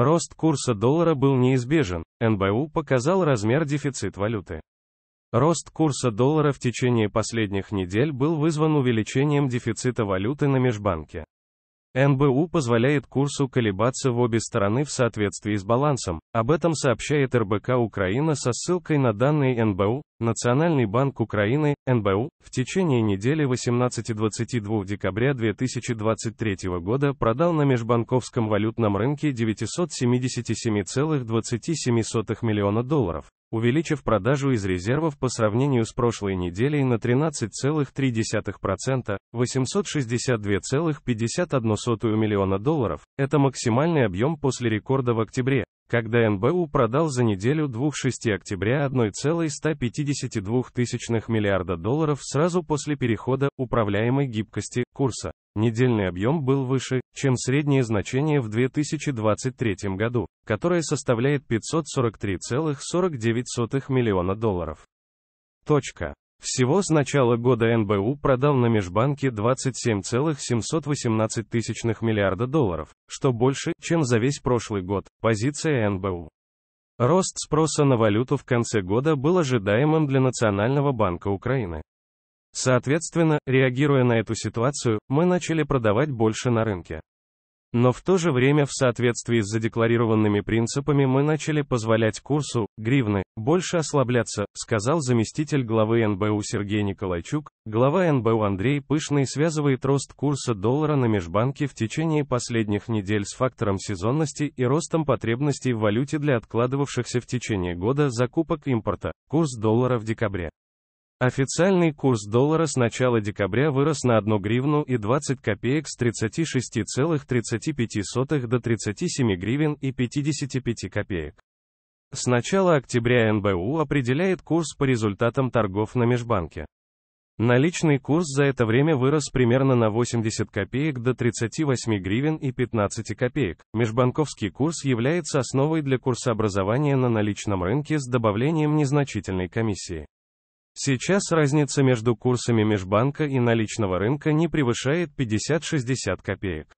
Рост курса доллара был неизбежен, НБУ показал размер дефицит валюты. Рост курса доллара в течение последних недель был вызван увеличением дефицита валюты на межбанке. НБУ позволяет курсу колебаться в обе стороны в соответствии с балансом. Об этом сообщает РБК Украина со ссылкой на данные НБУ, Национальный банк Украины, НБУ, в течение недели 18-22 декабря 2023 года продал на межбанковском валютном рынке 977,27 миллиона долларов увеличив продажу из резервов по сравнению с прошлой неделей на 13,3%, 862,51 миллиона долларов. Это максимальный объем после рекорда в октябре, когда НБУ продал за неделю 2-6 октября 1,152 миллиарда долларов сразу после перехода управляемой гибкости курса. Недельный объем был выше, чем среднее значение в 2023 году которая составляет 543,49 миллиона долларов. Точка. Всего с начала года НБУ продал на межбанке 27,718 тысячных миллиарда долларов, что больше, чем за весь прошлый год, позиция НБУ. Рост спроса на валюту в конце года был ожидаемым для Национального банка Украины. Соответственно, реагируя на эту ситуацию, мы начали продавать больше на рынке. Но в то же время в соответствии с задекларированными принципами мы начали позволять курсу, гривны, больше ослабляться, сказал заместитель главы НБУ Сергей Николайчук. Глава НБУ Андрей Пышный связывает рост курса доллара на межбанке в течение последних недель с фактором сезонности и ростом потребностей в валюте для откладывавшихся в течение года закупок импорта. Курс доллара в декабре Официальный курс доллара с начала декабря вырос на 1 гривну и 20 копеек с 36,35 до 37 гривен и 55 копеек. С начала октября НБУ определяет курс по результатам торгов на межбанке. Наличный курс за это время вырос примерно на 80 копеек до 38 гривен и 15 копеек. Межбанковский курс является основой для курсообразования на наличном рынке с добавлением незначительной комиссии. Сейчас разница между курсами межбанка и наличного рынка не превышает 50-60 копеек.